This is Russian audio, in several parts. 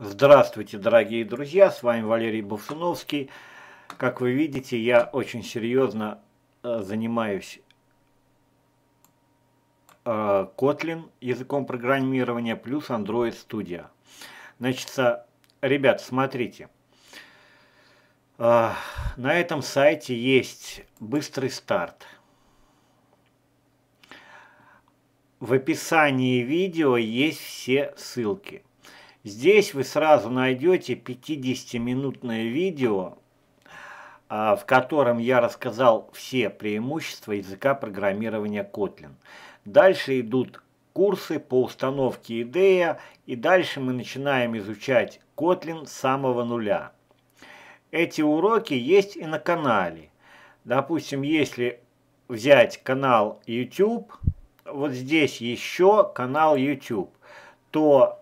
Здравствуйте, дорогие друзья, с вами Валерий Бовсуновский. Как вы видите, я очень серьезно э, занимаюсь э, Kotlin, языком программирования, плюс Android Studio. Значит, ребят, смотрите. Э, на этом сайте есть быстрый старт. В описании видео есть все ссылки. Здесь вы сразу найдете 50-минутное видео, а, в котором я рассказал все преимущества языка программирования Kotlin. Дальше идут курсы по установке IDEA, и дальше мы начинаем изучать Kotlin с самого нуля. Эти уроки есть и на канале. Допустим, если взять канал YouTube, вот здесь еще канал YouTube, то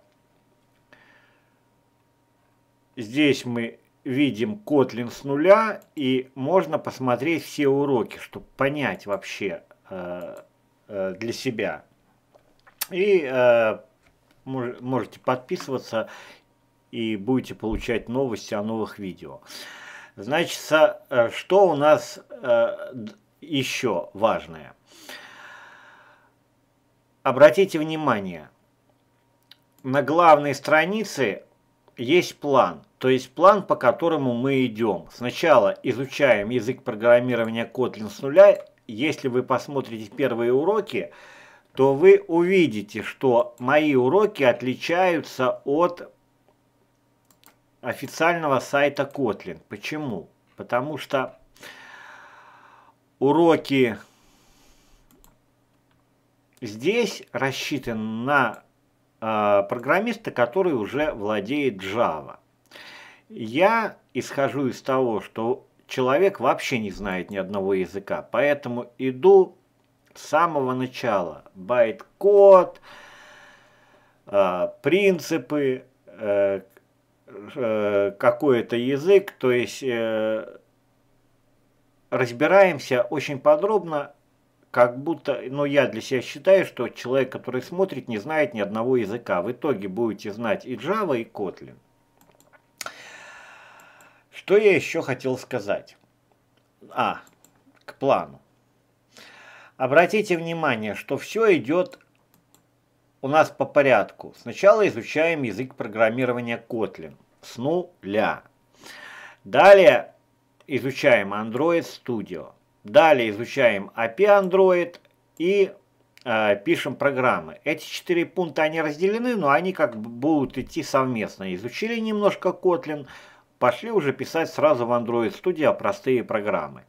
Здесь мы видим Kotlin с нуля, и можно посмотреть все уроки, чтобы понять вообще э, э, для себя. И э, мож, можете подписываться и будете получать новости о новых видео. Значит, э, что у нас э, еще важное? Обратите внимание, на главной странице есть план, то есть план, по которому мы идем. Сначала изучаем язык программирования Kotlin с нуля. Если вы посмотрите первые уроки, то вы увидите, что мои уроки отличаются от официального сайта Kotlin. Почему? Потому что уроки здесь рассчитаны на Э, программиста, который уже владеет Java. Я исхожу из того, что человек вообще не знает ни одного языка, поэтому иду с самого начала. Байт-код, э, принципы, э, какой-то язык, то есть разбираемся очень подробно как будто, ну я для себя считаю, что человек, который смотрит, не знает ни одного языка. В итоге будете знать и Java, и Kotlin. Что я еще хотел сказать? А, к плану. Обратите внимание, что все идет у нас по порядку. Сначала изучаем язык программирования Kotlin с нуля. Далее изучаем Android Studio. Далее изучаем API Android и э, пишем программы. Эти четыре пункта, они разделены, но они как бы будут идти совместно. Изучили немножко Kotlin, пошли уже писать сразу в Android Studio простые программы.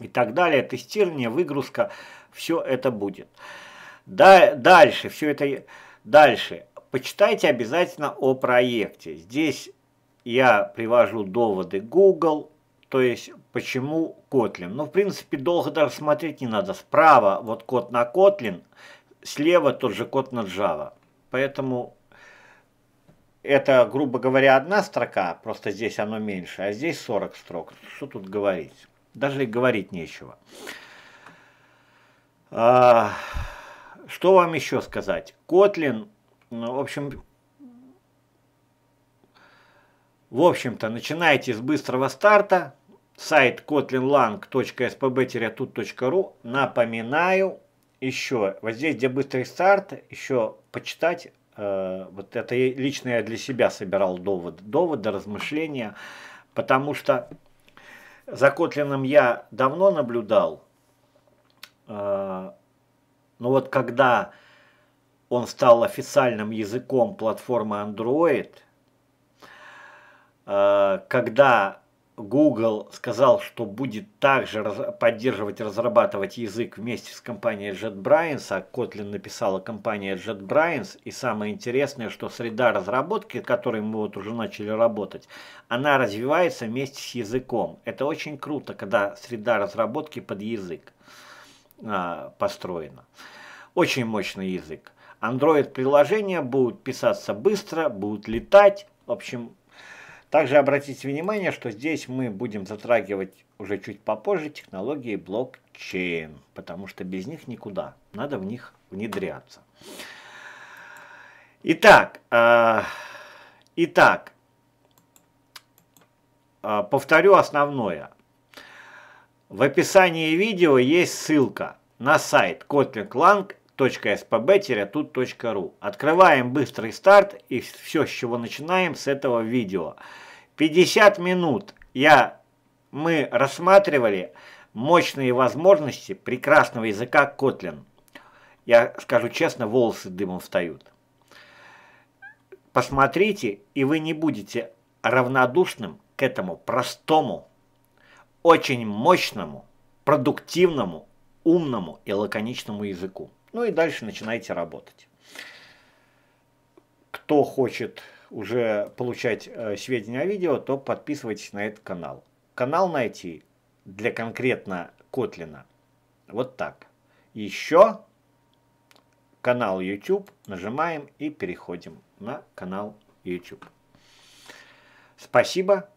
И так далее, тестирование, выгрузка, все это будет. Да, дальше, все это, дальше. Почитайте обязательно о проекте. Здесь я привожу доводы Google, то есть, почему Kotlin? Ну, в принципе, долго даже смотреть не надо. Справа вот код на Kotlin, слева тот же код на Java. Поэтому это, грубо говоря, одна строка, просто здесь оно меньше, а здесь 40 строк. Что тут говорить? Даже и говорить нечего. А, что вам еще сказать? Kotlin, ну, в общем, в общем-то, начинайте с быстрого старта. Сайт kotlinlang.spb-tut.ru. Напоминаю, еще вот здесь, где быстрый старт, еще почитать. Э, вот это лично я для себя собирал довод, доводы, размышления, потому что за Котлином я давно наблюдал, э, но вот когда он стал официальным языком платформы Android – Э, когда Google сказал, что будет также раз, поддерживать, разрабатывать язык вместе с компанией JetBrains, а Kotlin написала компания JetBrains, и самое интересное, что среда разработки, которой мы вот уже начали работать, она развивается вместе с языком. Это очень круто, когда среда разработки под язык а, построена. Очень мощный язык. Android-приложения будут писаться быстро, будут летать, в общем, также обратите внимание, что здесь мы будем затрагивать уже чуть попозже технологии блокчейн, потому что без них никуда, надо в них внедряться. Итак, э, итак э, повторю основное. В описании видео есть ссылка на сайт Kotlin Lang spb-tut.ru. Открываем быстрый старт и все, с чего начинаем, с этого видео. 50 минут я, мы рассматривали мощные возможности прекрасного языка Kotlin. Я скажу честно, волосы дымом встают. Посмотрите, и вы не будете равнодушным к этому простому, очень мощному, продуктивному, умному и лаконичному языку. Ну и дальше начинаете работать. Кто хочет уже получать э, сведения о видео, то подписывайтесь на этот канал. Канал найти для конкретно Котлина вот так. Еще канал YouTube. Нажимаем и переходим на канал YouTube. Спасибо.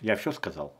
Я все сказал.